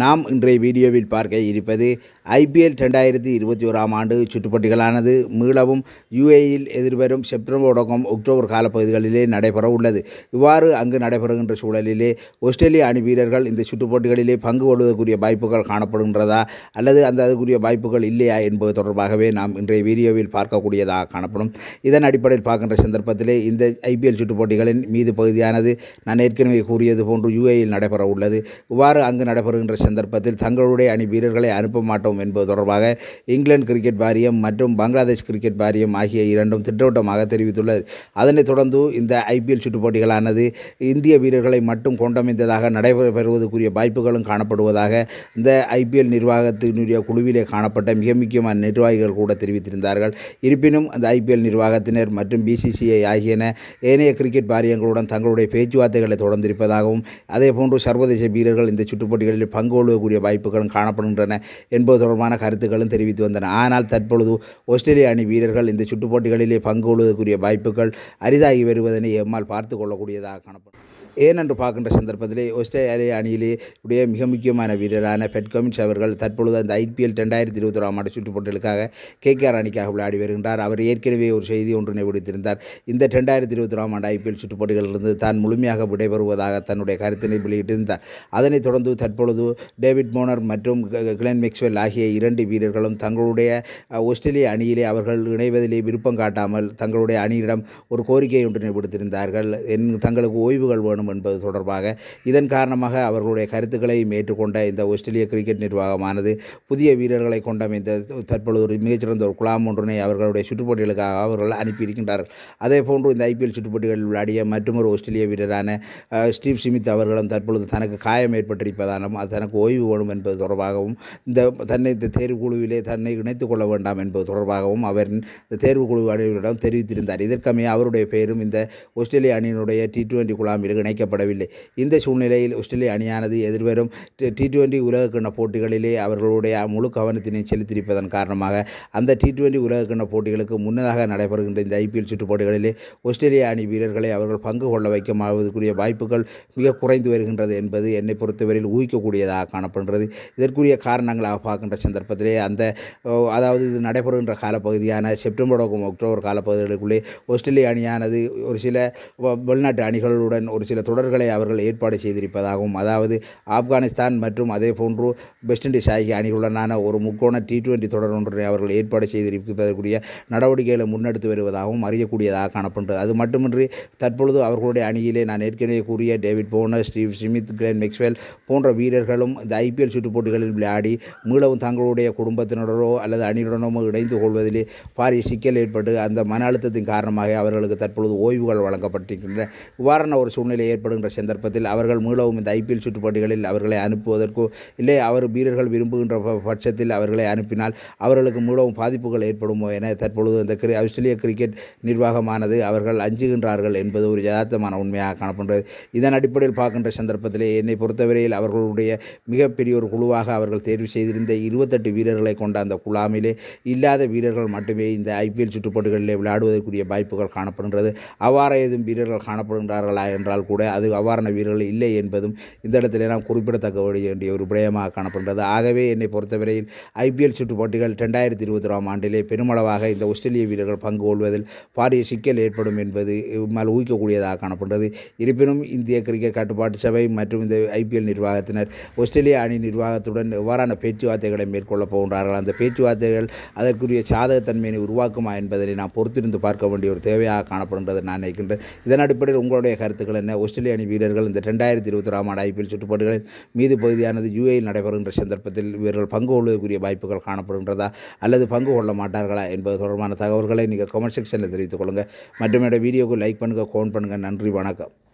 நாம் இன்றைய வீடியோவில் பார்க்க இருப்பது ஐபிஎல் ரெண்டாயிரத்தி இருபத்தி ஓராம் ஆண்டு சுற்றுப்பட்டிகளானது மீளவும் யுஏயில் எதிர்வரும் செப்டம்பர் தொடக்கம் அக்டோபர் காலப்பகுதிகளிலே நடைபெற உள்ளது இவ்வாறு அங்கு நடைபெறுகின்ற சூழலிலே ஆஸ்திரேலிய அணி வீரர்கள் இந்த சுற்றுப்போட்டிகளிலே பங்கு கொள்வதற்குரிய வாய்ப்புகள் காணப்படுகின்றதா அல்லது அந்த அதுக்குரிய வாய்ப்புகள் இல்லையா என்பது தொடர்பாகவே நாம் இன்றைய வீடியோவில் பார்க்கக்கூடியதாக காணப்படும் இதன் அடிப்படையில் பார்க்கின்ற சந்தர்ப்பத்திலே இந்த ஐபிஎல் சுற்றுப்போட்டிகளின் மீது பகுதியானது நான் ஏற்கனவே கூறியது போன்று யுஏயில் நடைபெற உள்ளது இவ்வாறு அங்கு நடைபெறுகின்ற சந்தர்ப்பத்தில் தங்களுடைய அணி வீரர்களை அனுப்ப மாட்டோம் என்பது தொடர்பாக இங்கிலாந்து கிரிக்கெட் வாரியம் மற்றும் பங்களாதேஷ் கிரிக்கெட் வாரியம் ஆகிய இரண்டும் திட்டவட்டமாக தெரிவித்துள்ளது அதனைத் தொடர்ந்து இந்த ஐபிஎல் சுற்றுப் போட்டிகளானது இந்திய வீரர்களை மட்டும் கொண்டமைந்ததாக நடைபெறுவதற்குரிய வாய்ப்புகளும் காணப்படுவதாக இந்த ஐபிஎல் நிர்வாகத்தினுடைய குழுவிலே காணப்பட்ட மிக முக்கியமான நிர்வாகிகள் கூட தெரிவித்திருந்தார்கள் இருப்பினும் அந்த ஐபிஎல் நிர்வாகத்தினர் மற்றும் பிசிசிஐ ஆகியன ஏனைய கிரிக்கெட் வாரியங்களுடன் தங்களுடைய பேச்சுவார்த்தைகளை தொடர்ந்திருப்பதாகவும் அதேபோன்று சர்வதேச வீரர்கள் இந்த சுற்றுப்போட்டிகளில் பங்கு பங்கோழுவக்கூடிய வாய்ப்புகளும் காணப்படுகின்றன என்பது தொடர்பான கருத்துக்களும் தெரிவித்து வந்தன ஆனால் தற்பொழுது ஆஸ்திரேலிய அணி வீரர்கள் இந்த சுற்றுப்போட்டிகளிலே கொள்வதற்குரிய வாய்ப்புகள் அரிதாகி வருவதனை எம்மால் பார்த்து கொள்ளக்கூடியதாக காணப்படும் ஏனென்று பார்க்கின்ற சந்தர்ப்பத்திலே ஆஸ்திரேலிய அணியிலே உடைய மிக முக்கியமான வீரரான பெட் கமின்ஸ் அவர்கள் தற்பொழுது அந்த ஐபிஎல் ரெண்டாயிரத்தி இருபத்தி ஒராம் ஆண்டு கே கேகேஆர் அணிக்காக விளையாடி வருகின்றார் அவர் ஏற்கனவே ஒரு செய்தி ஒன்றினை விடுத்திருந்தார் இந்த ரெண்டாயிரத்தி இருபத்தி ஒராம் ஆண்டு ஐபிஎல் சுற்றுப்போட்டிகளிலிருந்து தான் முழுமையாக விடைபெறுவதாக தன்னுடைய கருத்தினை வெளியிட்டிருந்தார் அதனைத் தொடர்ந்து தற்பொழுது டேவிட் மோனர் மற்றும் கிளென் மெக்ஸ்வெல் ஆகிய இரண்டு வீரர்களும் தங்களுடைய ஆஸ்திரேலிய அணியிலே அவர்கள் இணைவதிலே விருப்பம் காட்டாமல் தங்களுடைய அணியிடம் ஒரு கோரிக்கை ஒன்றினை விடுத்திருந்தார்கள் என் தங்களுக்கு ஓய்வுகள் வேணும் வேண்டும் என்பது தொடர்பாக இதன் காரணமாக அவர்களுடைய கருத்துக்களையும் ஏற்றுக்கொண்ட இந்த ஆஸ்திரேலிய கிரிக்கெட் நிர்வாகமானது புதிய வீரர்களை கொண்ட இந்த தற்பொழுது ஒரு மிகச்சிறந்த ஒரு குழாம் ஒன்றினை அவர்களுடைய சுற்றுப்போட்டிகளுக்காக அவர்கள் அனுப்பியிருக்கின்றார்கள் அதே போன்று இந்த ஐபிஎல் சுற்றுப்போட்டிகளில் விளையாடிய மற்றொரு ஆஸ்திரேலிய வீரரான ஸ்டீவ் ஸ்மித் அவர்களும் தற்பொழுது தனக்கு காயம் ஏற்பட்டிருப்பதாலும் அது தனக்கு ஓய்வு வேணும் என்பது தொடர்பாகவும் இந்த தன்னை இந்த தேர்வுக்குழுவிலே தன்னை இணைத்துக் கொள்ள வேண்டாம் என்பது தொடர்பாகவும் அவர் இந்த தேர்வுக்குழு அணியினரிடம் தெரிவித்திருந்தார் இதற்கமைய அவருடைய பெயரும் இந்த ஆஸ்திரேலிய அணியினுடைய டி டுவெண்ட்டி குழாமில் இணைக்கப்படவில்லை இந்த சூழ்நிலையில் ஆஸ்திரேலிய அணியானது எதிர்வரும் டி டுவெண்டி உலகக்கிண போட்டிகளிலே அவர்களுடைய முழு கவனத்தினை செலுத்தியிருப்பதன் காரணமாக அந்த டி டுவெண்டி உலகக்கிண்ண போட்டிகளுக்கு முன்னதாக நடைபெறுகின்ற இந்த ஐபிஎல் சுற்று போட்டிகளிலே ஆஸ்திரேலிய அணி வீரர்களை அவர்கள் பங்கு கொள்ள வைக்கமாவதற்குரிய வாய்ப்புகள் மிக குறைந்து வருகின்றது என்பது என்னை பொறுத்தவரையில் ஊகிக்கக்கூடியதாக காணப்படுகிறது இதற்குரிய காரணங்களாக பார்க்கின்ற சந்தர்ப்பத்திலே அந்த அதாவது இது நடைபெறுகின்ற காலப்பகுதியான செப்டம்பர் அக்டோபர் காலப்பகுதிகளுக்குள்ளே ஆஸ்திரேலிய அணியானது ஒரு சில வெளிநாட்டு அணிகளுடன் ஒரு சில சில தொடர்களை அவர்கள் ஏற்பாடு செய்திருப்பதாகவும் அதாவது ஆப்கானிஸ்தான் மற்றும் அதே போன்று வெஸ்ட் இண்டீஸ் ஆகிய அணிகளுடனான ஒரு முக்கோண டி டுவெண்ட்டி தொடர் ஒன்றை அவர்கள் ஏற்பாடு செய்திருப்பதற்குரிய நடவடிக்கைகளை முன்னெடுத்து வருவதாகவும் அறியக்கூடியதாக காணப்படுகிறது அது மட்டுமின்றி தற்பொழுது அவர்களுடைய அணியிலே நான் ஏற்கனவே கூறிய David Warner Steve Smith Glenn Maxwell போன்ற வீரர்களும் இந்த ஐபிஎல் சுற்றுப் போட்டிகளில் விளையாடி மீளவும் தங்களுடைய குடும்பத்தினரோ அல்லது அணியுடனோ இணைந்து கொள்வதிலே பாரிய சிக்கல் ஏற்பட்டு அந்த மன அழுத்தத்தின் காரணமாக அவர்களுக்கு தற்பொழுது ஓய்வுகள் வழங்கப்பட்டிருக்கின்றன இவ்வாறான ஒரு சூழ்நிலை ஏற்படுகின்ற சந்தர்ப்பத்தில் அவர்கள் மீளவும் இந்த ஐபிஎல் சுற்று அவர்களை அனுப்புவதற்கோ இல்லை அவர் வீரர்கள் விரும்புகின்ற பட்சத்தில் அவர்களை அனுப்பினால் அவர்களுக்கு மீளவும் பாதிப்புகள் ஏற்படுமோ என தற்பொழுது இந்த கிரி ஆஸ்திரேலிய கிரிக்கெட் நிர்வாகமானது அவர்கள் அஞ்சுகின்றார்கள் என்பது ஒரு யதார்த்தமான உண்மையாக காணப்படுகிறது இதன் அடிப்படையில் பார்க்கின்ற சந்தர்ப்பத்திலே என்னை பொறுத்தவரையில் அவர்களுடைய மிகப்பெரிய ஒரு குழுவாக அவர்கள் தேர்வு செய்திருந்த இருபத்தெட்டு வீரர்களை கொண்ட அந்த குழாமிலே இல்லாத வீரர்கள் மட்டுமே இந்த ஐபிஎல் சுற்றுப்போட்டிகளில் விளையாடுவதற்குரிய வாய்ப்புகள் காணப்படுகின்றது அவ்வாறு ஏதும் வீரர்கள் காணப்படுகின்றார்களா என்றால் கூட கூட அது அவ்வாறான வீரர்கள் இல்லை என்பதும் இந்த இடத்திலே நாம் குறிப்பிடத்தக்க வேண்டிய ஒரு விடயமாக காணப்படுகிறது ஆகவே என்னை பொறுத்தவரையில் ஐபிஎல் சுற்று போட்டிகள் ரெண்டாயிரத்தி இருபத்தி ஓராம் ஆண்டிலே பெருமளவாக இந்த ஆஸ்திரேலிய வீரர்கள் பங்கு கொள்வதில் பாரிய சிக்கல் ஏற்படும் என்பது மேல் ஊக்கக்கூடியதாக காணப்படுகிறது இருப்பினும் இந்திய கிரிக்கெட் கட்டுப்பாட்டு சபை மற்றும் இந்த ஐபிஎல் நிர்வாகத்தினர் ஆஸ்திரேலிய அணி நிர்வாகத்துடன் எவ்வாறான பேச்சுவார்த்தைகளை மேற்கொள்ளப் போகின்றார்கள் அந்த பேச்சுவார்த்தைகள் அதற்குரிய சாதகத்தன்மையினை உருவாக்குமா என்பதை நாம் பொறுத்திருந்து பார்க்க வேண்டிய ஒரு தேவையாக காணப்படுகின்றது நான் நினைக்கின்றேன் இதன் அடிப்படையில் உங்களுடைய கருத்துக்கள் என்ன ஆஸ்திரேலிய அணி வீரர்கள் இந்த ரெண்டாயிரத்தி இருபத்தி ஆறாம் ஆண்டு ஐபிஎல் சுற்றுப்பாடுகளின் மீது பகுதியானது யூஏயில் நடைபெறுகின்ற சந்தர்ப்பத்தில் இவர்கள் பங்கு கொள்வதற்குரிய வாய்ப்புகள் காணப்படுகின்றதா அல்லது பங்கு கொள்ள மாட்டார்களா என்பது தொடர்பான தகவல்களை நீங்கள் கமெண்ட் செக்ஷனில் தெரிவித்துக் கொள்ளுங்கள் மற்றும் என்னோட வீடியோக்கு லைக் பண்ணுங்கள் கோன் பண்ணுங்கள் நன்றி வணக்கம்